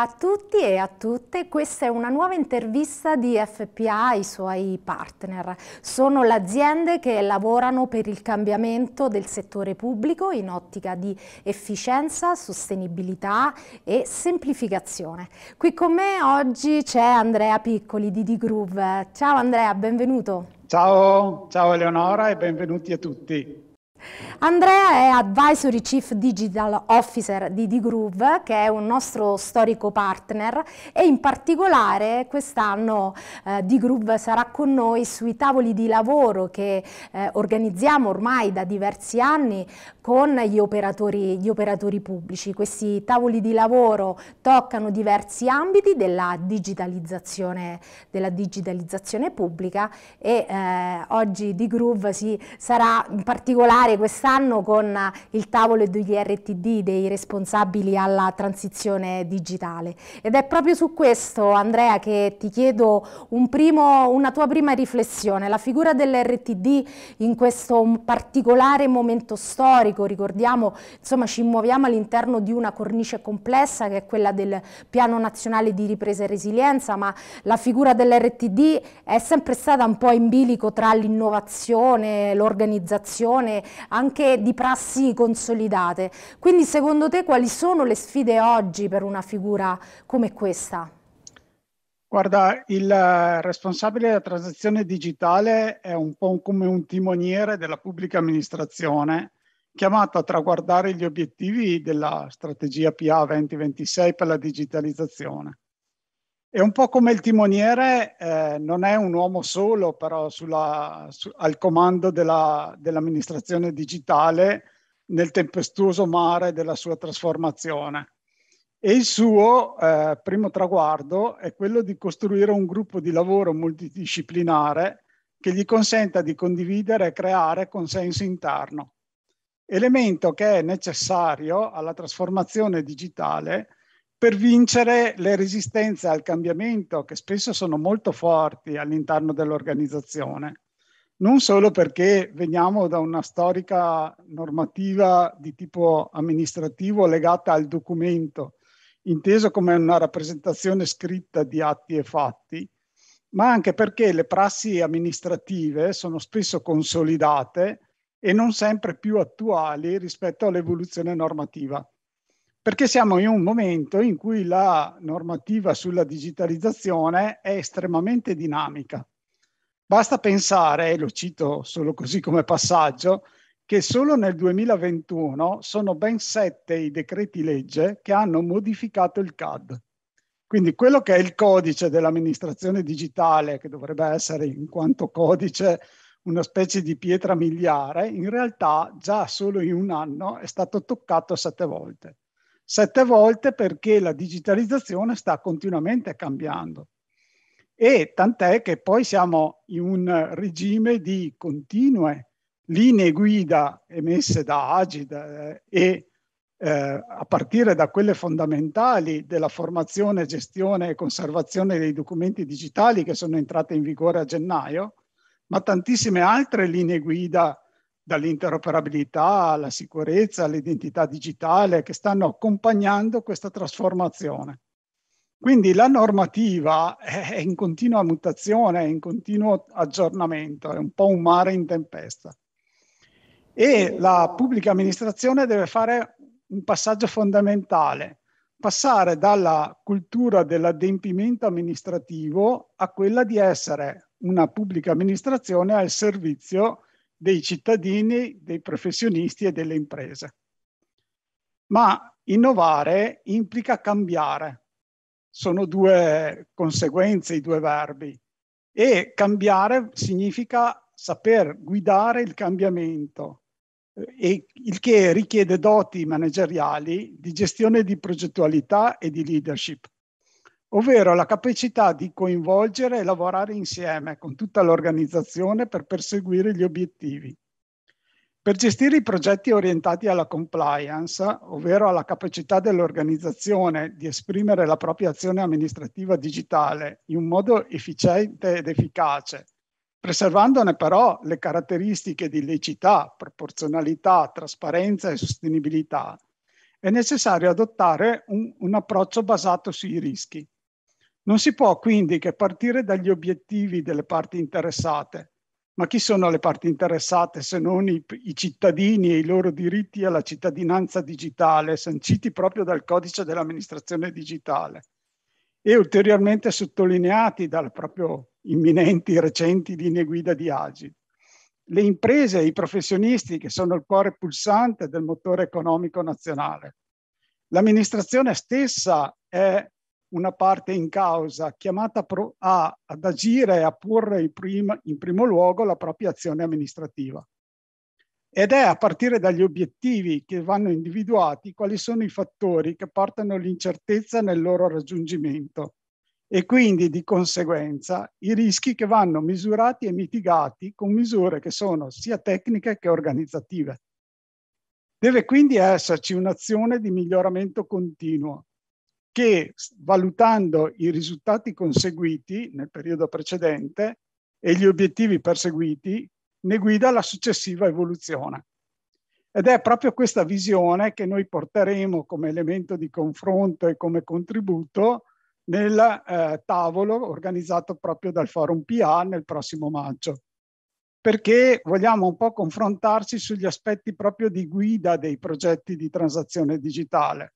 a tutti e a tutte, questa è una nuova intervista di FPA ai suoi partner. Sono le aziende che lavorano per il cambiamento del settore pubblico in ottica di efficienza, sostenibilità e semplificazione. Qui con me oggi c'è Andrea Piccoli di D-Groove. Ciao Andrea, benvenuto. Ciao, ciao Eleonora e benvenuti a tutti. Andrea è Advisory Chief Digital Officer di D-Groove, che è un nostro storico partner e in particolare quest'anno eh, D-Groove sarà con noi sui tavoli di lavoro che eh, organizziamo ormai da diversi anni con gli operatori, gli operatori pubblici. Questi tavoli di lavoro toccano diversi ambiti della digitalizzazione, della digitalizzazione pubblica e eh, oggi di Groove si, sarà in particolare quest'anno con il tavolo degli RTD, dei responsabili alla transizione digitale. Ed è proprio su questo, Andrea, che ti chiedo un primo, una tua prima riflessione. La figura dell'RTD in questo particolare momento storico storico, ricordiamo, insomma ci muoviamo all'interno di una cornice complessa che è quella del Piano Nazionale di Ripresa e Resilienza, ma la figura dell'RTD è sempre stata un po' in bilico tra l'innovazione, l'organizzazione, anche di prassi consolidate. Quindi secondo te quali sono le sfide oggi per una figura come questa? Guarda, il eh, responsabile della transizione digitale è un po' come un timoniere della pubblica amministrazione chiamato a traguardare gli obiettivi della strategia PA 2026 per la digitalizzazione. È un po' come il timoniere, eh, non è un uomo solo, però sulla, su, al comando della, dell'amministrazione digitale nel tempestoso mare della sua trasformazione. E il suo eh, primo traguardo è quello di costruire un gruppo di lavoro multidisciplinare che gli consenta di condividere e creare consenso interno elemento che è necessario alla trasformazione digitale per vincere le resistenze al cambiamento che spesso sono molto forti all'interno dell'organizzazione, non solo perché veniamo da una storica normativa di tipo amministrativo legata al documento, inteso come una rappresentazione scritta di atti e fatti, ma anche perché le prassi amministrative sono spesso consolidate e non sempre più attuali rispetto all'evoluzione normativa. Perché siamo in un momento in cui la normativa sulla digitalizzazione è estremamente dinamica. Basta pensare, e lo cito solo così come passaggio, che solo nel 2021 sono ben sette i decreti legge che hanno modificato il CAD. Quindi quello che è il codice dell'amministrazione digitale, che dovrebbe essere in quanto codice una specie di pietra miliare, in realtà già solo in un anno è stato toccato sette volte. Sette volte perché la digitalizzazione sta continuamente cambiando. E tant'è che poi siamo in un regime di continue linee guida emesse da Agid eh, e eh, a partire da quelle fondamentali della formazione, gestione e conservazione dei documenti digitali che sono entrate in vigore a gennaio, ma tantissime altre linee guida dall'interoperabilità alla sicurezza all'identità digitale che stanno accompagnando questa trasformazione. Quindi la normativa è in continua mutazione, è in continuo aggiornamento, è un po' un mare in tempesta. E la pubblica amministrazione deve fare un passaggio fondamentale, passare dalla cultura dell'adempimento amministrativo a quella di essere una pubblica amministrazione al servizio dei cittadini, dei professionisti e delle imprese. Ma innovare implica cambiare. Sono due conseguenze, i due verbi. E cambiare significa saper guidare il cambiamento, eh, il che richiede doti manageriali di gestione di progettualità e di leadership ovvero la capacità di coinvolgere e lavorare insieme con tutta l'organizzazione per perseguire gli obiettivi. Per gestire i progetti orientati alla compliance, ovvero alla capacità dell'organizzazione di esprimere la propria azione amministrativa digitale in un modo efficiente ed efficace, preservandone però le caratteristiche di lecità, proporzionalità, trasparenza e sostenibilità, è necessario adottare un, un approccio basato sui rischi non si può quindi che partire dagli obiettivi delle parti interessate. Ma chi sono le parti interessate se non i, i cittadini e i loro diritti alla cittadinanza digitale, sanciti proprio dal codice dell'amministrazione digitale e ulteriormente sottolineati dalle proprio imminenti recenti linee guida di Agi. le imprese e i professionisti che sono il cuore pulsante del motore economico nazionale. L'amministrazione stessa è una parte in causa chiamata a, ad agire e a porre in, prima, in primo luogo la propria azione amministrativa. Ed è a partire dagli obiettivi che vanno individuati quali sono i fattori che portano l'incertezza nel loro raggiungimento e quindi di conseguenza i rischi che vanno misurati e mitigati con misure che sono sia tecniche che organizzative. Deve quindi esserci un'azione di miglioramento continuo che valutando i risultati conseguiti nel periodo precedente e gli obiettivi perseguiti, ne guida la successiva evoluzione. Ed è proprio questa visione che noi porteremo come elemento di confronto e come contributo nel eh, tavolo organizzato proprio dal Forum PA nel prossimo maggio, perché vogliamo un po' confrontarci sugli aspetti proprio di guida dei progetti di transazione digitale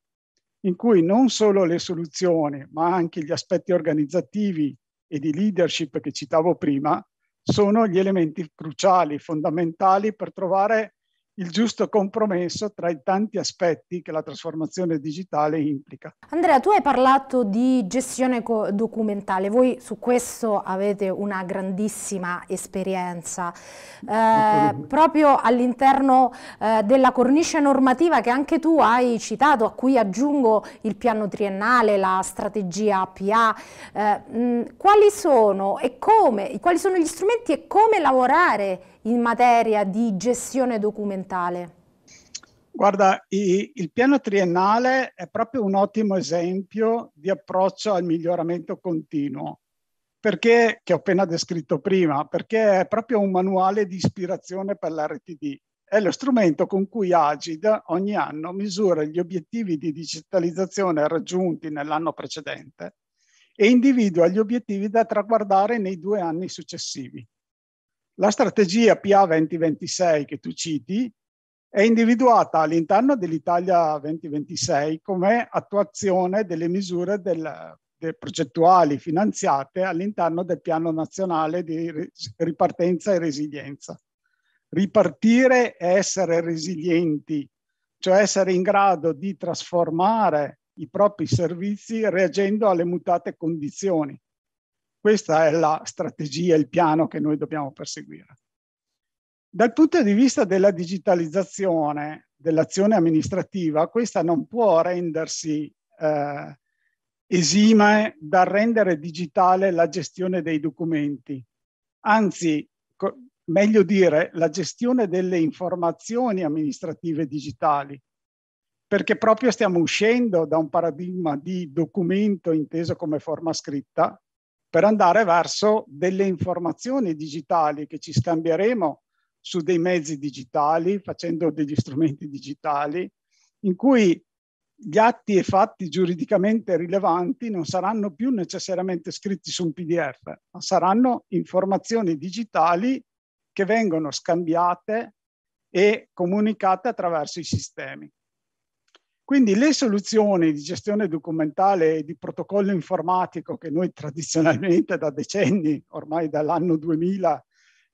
in cui non solo le soluzioni, ma anche gli aspetti organizzativi e di leadership che citavo prima, sono gli elementi cruciali, fondamentali per trovare il giusto compromesso tra i tanti aspetti che la trasformazione digitale implica. Andrea, tu hai parlato di gestione documentale, voi su questo avete una grandissima esperienza, eh, proprio all'interno eh, della cornice normativa che anche tu hai citato, a cui aggiungo il piano triennale, la strategia APA, eh, mh, quali sono e come, quali sono gli strumenti e come lavorare in materia di gestione documentale? Guarda, i, il piano triennale è proprio un ottimo esempio di approccio al miglioramento continuo, perché, che ho appena descritto prima, perché è proprio un manuale di ispirazione per l'RTD. È lo strumento con cui Agid ogni anno misura gli obiettivi di digitalizzazione raggiunti nell'anno precedente e individua gli obiettivi da traguardare nei due anni successivi. La strategia PA 2026 che tu citi è individuata all'interno dell'Italia 2026 come attuazione delle misure del, de progettuali finanziate all'interno del Piano Nazionale di Ripartenza e Resilienza. Ripartire e essere resilienti, cioè essere in grado di trasformare i propri servizi reagendo alle mutate condizioni. Questa è la strategia, il piano che noi dobbiamo perseguire. Dal punto di vista della digitalizzazione dell'azione amministrativa, questa non può rendersi eh, esime dal rendere digitale la gestione dei documenti. Anzi, meglio dire, la gestione delle informazioni amministrative digitali, perché proprio stiamo uscendo da un paradigma di documento inteso come forma scritta per andare verso delle informazioni digitali che ci scambieremo su dei mezzi digitali, facendo degli strumenti digitali, in cui gli atti e fatti giuridicamente rilevanti non saranno più necessariamente scritti su un PDF, ma saranno informazioni digitali che vengono scambiate e comunicate attraverso i sistemi. Quindi le soluzioni di gestione documentale e di protocollo informatico che noi tradizionalmente da decenni, ormai dall'anno 2000,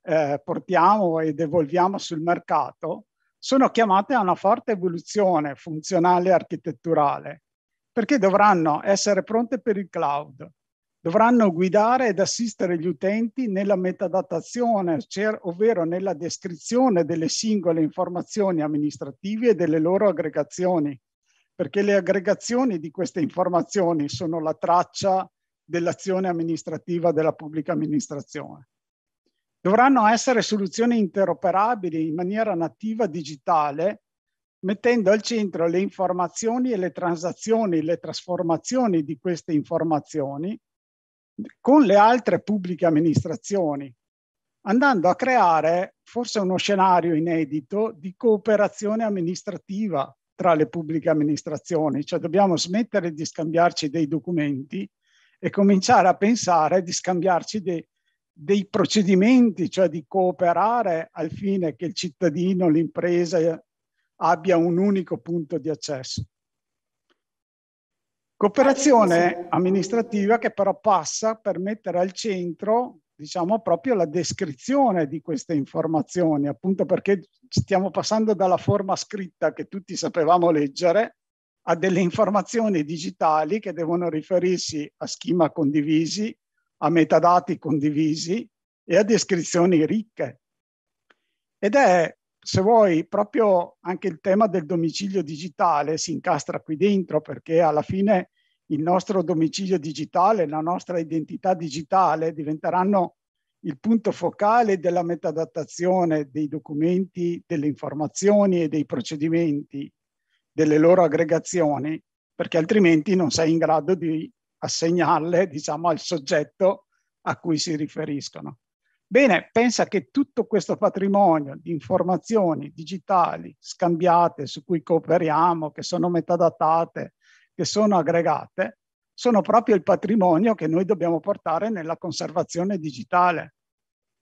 eh, portiamo ed evolviamo sul mercato, sono chiamate a una forte evoluzione funzionale e architetturale, perché dovranno essere pronte per il cloud, dovranno guidare ed assistere gli utenti nella metadatazione, ovvero nella descrizione delle singole informazioni amministrative e delle loro aggregazioni, perché le aggregazioni di queste informazioni sono la traccia dell'azione amministrativa della pubblica amministrazione. Dovranno essere soluzioni interoperabili in maniera nativa digitale, mettendo al centro le informazioni e le transazioni, le trasformazioni di queste informazioni con le altre pubbliche amministrazioni, andando a creare forse uno scenario inedito di cooperazione amministrativa tra le pubbliche amministrazioni, cioè dobbiamo smettere di scambiarci dei documenti e cominciare a pensare di scambiarci dei, dei procedimenti, cioè di cooperare al fine che il cittadino, l'impresa abbia un unico punto di accesso. Cooperazione amministrativa che però passa per mettere al centro diciamo, proprio la descrizione di queste informazioni, appunto perché stiamo passando dalla forma scritta che tutti sapevamo leggere a delle informazioni digitali che devono riferirsi a schema condivisi, a metadati condivisi e a descrizioni ricche. Ed è, se vuoi, proprio anche il tema del domicilio digitale si incastra qui dentro perché alla fine il nostro domicilio digitale, la nostra identità digitale diventeranno il punto focale della metadatazione dei documenti, delle informazioni e dei procedimenti, delle loro aggregazioni, perché altrimenti non sei in grado di assegnarle diciamo, al soggetto a cui si riferiscono. Bene, pensa che tutto questo patrimonio di informazioni digitali scambiate, su cui cooperiamo, che sono metadatate, che sono aggregate sono proprio il patrimonio che noi dobbiamo portare nella conservazione digitale,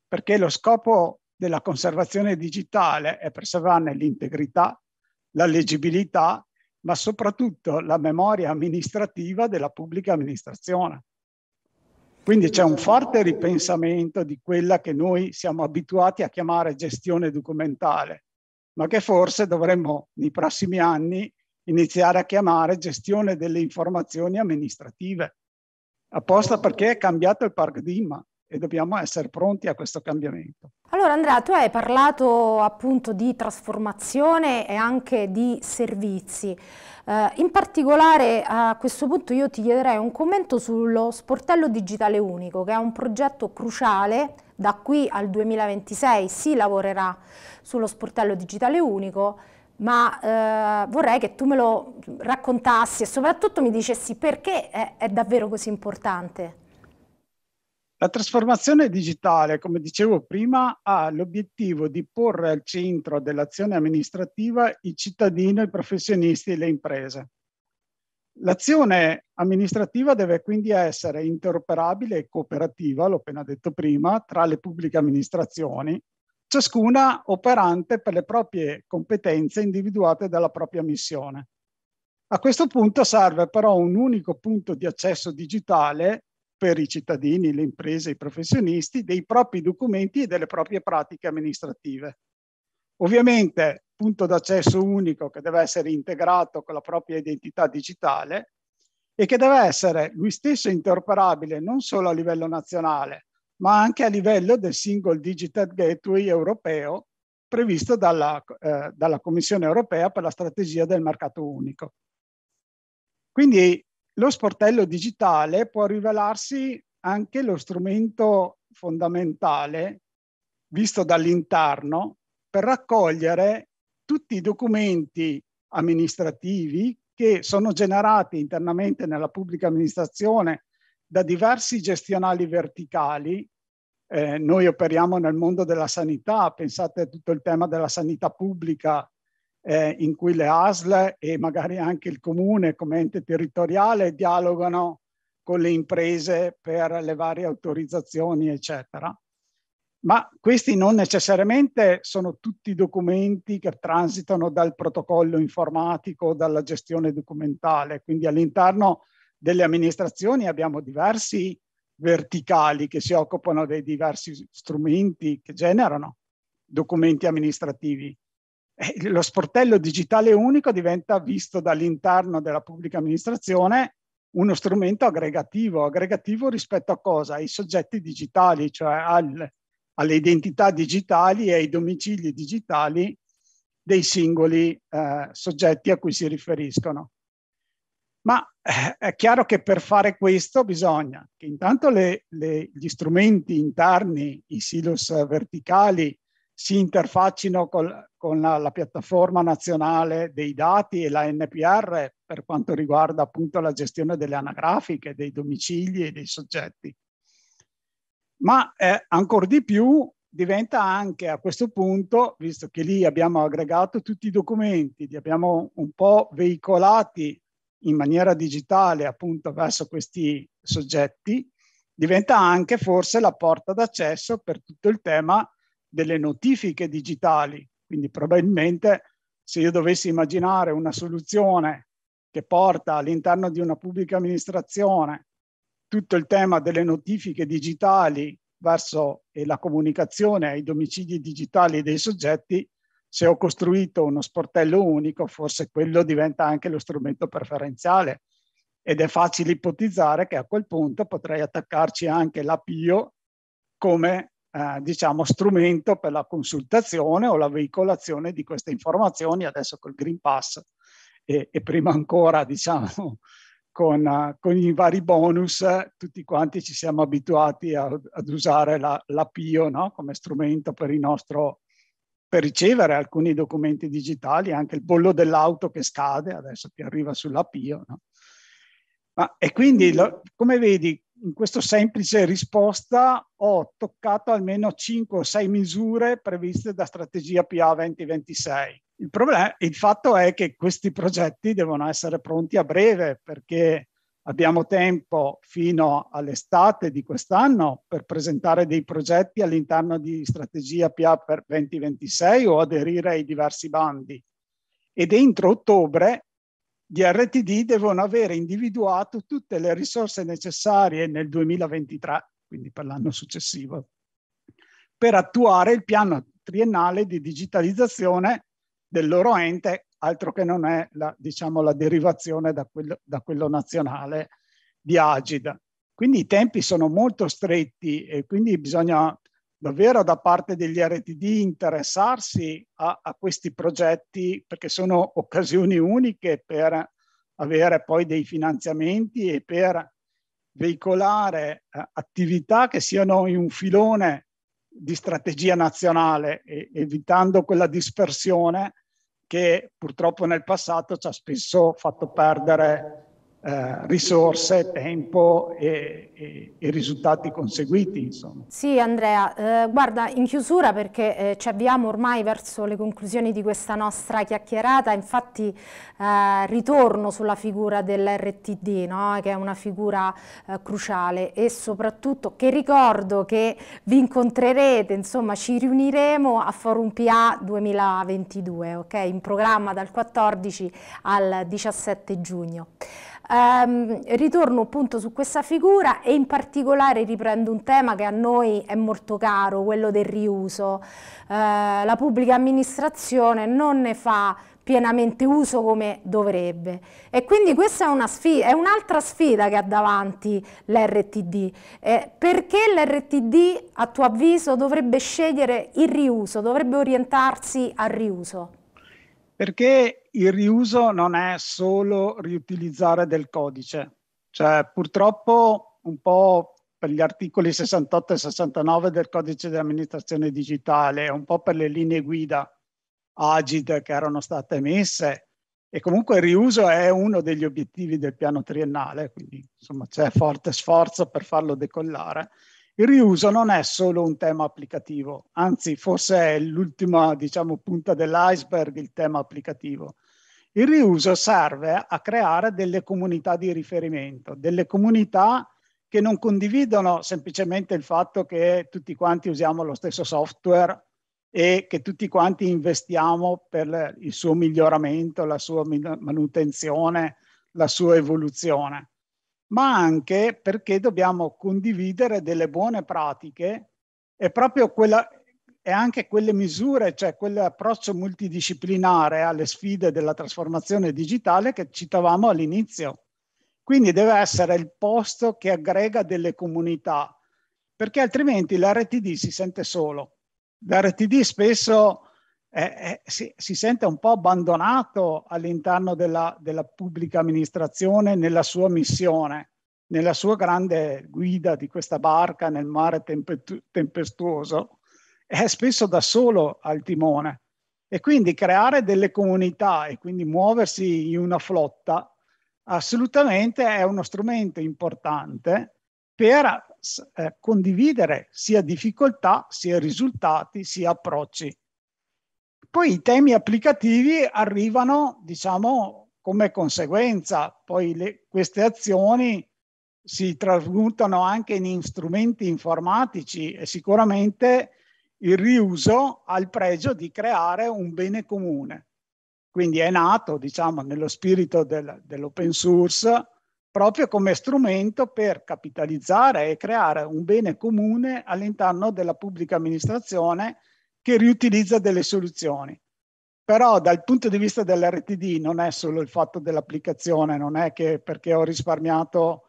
perché lo scopo della conservazione digitale è preservarne l'integrità, la leggibilità, ma soprattutto la memoria amministrativa della pubblica amministrazione. Quindi c'è un forte ripensamento di quella che noi siamo abituati a chiamare gestione documentale, ma che forse dovremmo nei prossimi anni iniziare a chiamare gestione delle informazioni amministrative, apposta perché è cambiato il paradigma e dobbiamo essere pronti a questo cambiamento. Allora Andrea, tu hai parlato appunto di trasformazione e anche di servizi. Eh, in particolare a questo punto io ti chiederei un commento sullo sportello digitale unico, che è un progetto cruciale da qui al 2026 si lavorerà sullo sportello digitale unico ma eh, vorrei che tu me lo raccontassi e soprattutto mi dicessi perché è, è davvero così importante. La trasformazione digitale, come dicevo prima, ha l'obiettivo di porre al centro dell'azione amministrativa i cittadini, i professionisti e le imprese. L'azione amministrativa deve quindi essere interoperabile e cooperativa, l'ho appena detto prima, tra le pubbliche amministrazioni, ciascuna operante per le proprie competenze individuate dalla propria missione. A questo punto serve però un unico punto di accesso digitale per i cittadini, le imprese, i professionisti, dei propri documenti e delle proprie pratiche amministrative. Ovviamente punto d'accesso unico che deve essere integrato con la propria identità digitale e che deve essere lui stesso interoperabile non solo a livello nazionale, ma anche a livello del Single Digital Gateway europeo previsto dalla, eh, dalla Commissione europea per la strategia del mercato unico. Quindi lo sportello digitale può rivelarsi anche lo strumento fondamentale visto dall'interno per raccogliere tutti i documenti amministrativi che sono generati internamente nella pubblica amministrazione da diversi gestionali verticali. Eh, noi operiamo nel mondo della sanità, pensate a tutto il tema della sanità pubblica eh, in cui le ASL e magari anche il comune come ente territoriale dialogano con le imprese per le varie autorizzazioni, eccetera. Ma questi non necessariamente sono tutti documenti che transitano dal protocollo informatico dalla gestione documentale, quindi all'interno delle amministrazioni abbiamo diversi verticali che si occupano dei diversi strumenti che generano documenti amministrativi. E eh, lo sportello digitale unico diventa visto dall'interno della pubblica amministrazione uno strumento aggregativo, aggregativo rispetto a cosa? Ai soggetti digitali, cioè al, alle identità digitali e ai domicili digitali dei singoli eh, soggetti a cui si riferiscono. Ma eh, è chiaro che per fare questo bisogna che intanto le, le, gli strumenti interni, i silos verticali, si interfaccino col, con la, la, piattaforma nazionale dei dati e la NPR per quanto riguarda appunto la gestione delle anagrafiche, dei domicili e dei soggetti. Ma eh, ancora di più diventa anche a questo punto, visto che lì abbiamo aggregato tutti i documenti, li abbiamo un po' veicolati in maniera digitale appunto verso questi soggetti, diventa anche forse la porta d'accesso per tutto il tema delle notifiche digitali. Quindi probabilmente se io dovessi immaginare una soluzione che porta all'interno di una pubblica amministrazione tutto il tema delle notifiche digitali verso e la comunicazione ai domicili digitali dei soggetti, se ho costruito uno sportello unico, forse quello diventa anche lo strumento preferenziale ed è facile ipotizzare che a quel punto potrei attaccarci anche l'APIO come eh, diciamo, strumento per la consultazione o la veicolazione di queste informazioni adesso col Green Pass e, e prima ancora diciamo, con, uh, con, i vari bonus tutti quanti ci siamo abituati a, ad usare la, no? come strumento per il nostro per ricevere alcuni documenti digitali, anche il bollo dell'auto che scade, adesso che arriva sull'appio. No? Ma, e quindi, lo, come vedi, in questa semplice risposta ho toccato almeno 5 o 6 misure previste da strategia PA 2026. Il, problema, il fatto è che questi progetti devono essere pronti a breve perché Abbiamo tempo fino all'estate di quest'anno per presentare dei progetti all'interno di strategia PA per 2026 o aderire ai diversi bandi. Ed entro ottobre gli RTD devono avere individuato tutte le risorse necessarie nel 2023, quindi per l'anno successivo, per attuare il piano triennale di digitalizzazione del loro ente altro che non è la, diciamo, la derivazione da quello, da quello nazionale di Agida. Quindi i tempi sono molto stretti e quindi bisogna davvero da parte degli RTD interessarsi a, a, questi progetti perché sono occasioni uniche per avere poi dei finanziamenti e per veicolare eh, attività che siano in un filone di strategia nazionale, evitando quella dispersione che purtroppo nel passato ci ha spesso fatto perdere eh, risorse, tempo e, e, e, risultati conseguiti. Insomma. Sì Andrea, eh, guarda in chiusura perché eh, ci avviamo ormai verso le conclusioni di questa nostra chiacchierata, infatti eh, ritorno sulla figura dell'RTD no? che è una figura eh, cruciale e soprattutto che ricordo che vi incontrerete, insomma ci riuniremo a Forum PA 2022, okay? in programma dal 14 al 17 giugno. Um, ritorno appunto su questa figura e in particolare riprendo un tema che a noi è molto caro, quello del riuso. Uh, la pubblica amministrazione non ne fa pienamente uso come dovrebbe. E quindi questa è, un'altra sfida, un sfida che ha davanti l'RTD. Eh, perché l'RTD, a tuo avviso, dovrebbe scegliere il riuso, dovrebbe orientarsi al riuso? Perché il riuso non è solo riutilizzare del codice, cioè purtroppo un po' per gli articoli 68 e 69 del codice di amministrazione digitale, un po' per le linee guida AGID che erano state emesse e comunque il riuso è uno degli obiettivi del piano triennale, quindi insomma c'è forte sforzo per farlo decollare. Il riuso non è solo un tema applicativo, anzi forse è l'ultima diciamo, punta dell'iceberg il tema applicativo. Il riuso serve a creare delle comunità di riferimento, delle comunità che non condividono semplicemente il fatto che tutti quanti usiamo lo stesso software e che tutti quanti investiamo per il suo miglioramento, la sua manutenzione, la sua evoluzione, ma anche perché dobbiamo condividere delle buone pratiche e proprio quella, e anche quelle misure, cioè quell'approccio multidisciplinare alle sfide della trasformazione digitale che citavamo all'inizio. Quindi deve essere il posto che aggrega delle comunità, perché altrimenti l'RTD si sente solo. L'RTD spesso eh, eh, si, si, sente un po' abbandonato all'interno della, della pubblica amministrazione nella sua missione, nella sua grande guida di questa barca nel mare tempestuoso è spesso da solo al timone e quindi creare delle comunità e quindi muoversi in una flotta assolutamente è uno strumento importante per eh, condividere sia difficoltà, sia risultati, sia approcci. Poi i temi applicativi arrivano, diciamo, come conseguenza, poi le, queste azioni si trasmutano anche in strumenti informatici e sicuramente il riuso ha il pregio di creare un bene comune. Quindi è nato, diciamo, nello spirito del, dell'open source proprio come strumento per capitalizzare e creare un bene comune all'interno della pubblica amministrazione che riutilizza delle soluzioni. Però dal punto di vista dell'RTD non è solo il fatto dell'applicazione, non è che perché ho risparmiato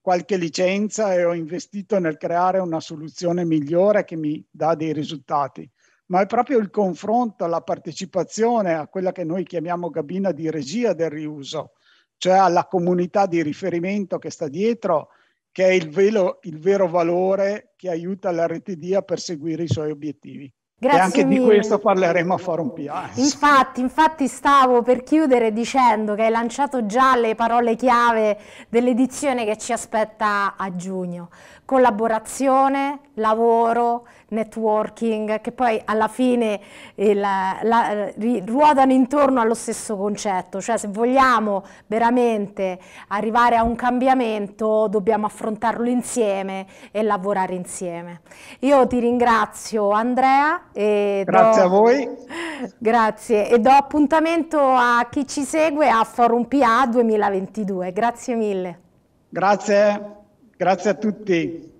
qualche licenza e ho investito nel creare una soluzione migliore che mi dà dei risultati, ma è proprio il confronto, la partecipazione a quella che noi chiamiamo cabina di regia del riuso, cioè alla comunità di riferimento che sta dietro, che è il, velo, il vero valore che aiuta la RTD a perseguire i suoi obiettivi. Grazie e anche mille. di questo parleremo a Forum PA. Eh, infatti, infatti stavo per chiudere dicendo che hai lanciato già le parole chiave dell'edizione che ci aspetta a giugno. Collaborazione, lavoro, networking, che poi alla fine eh, la, la, ruotano intorno allo stesso concetto, cioè se vogliamo veramente arrivare a un cambiamento dobbiamo affrontarlo insieme e lavorare insieme. Io ti ringrazio Andrea. E grazie do, a voi. Grazie e do appuntamento a chi ci segue a Forum PA 2022. Grazie mille. Grazie, grazie a tutti.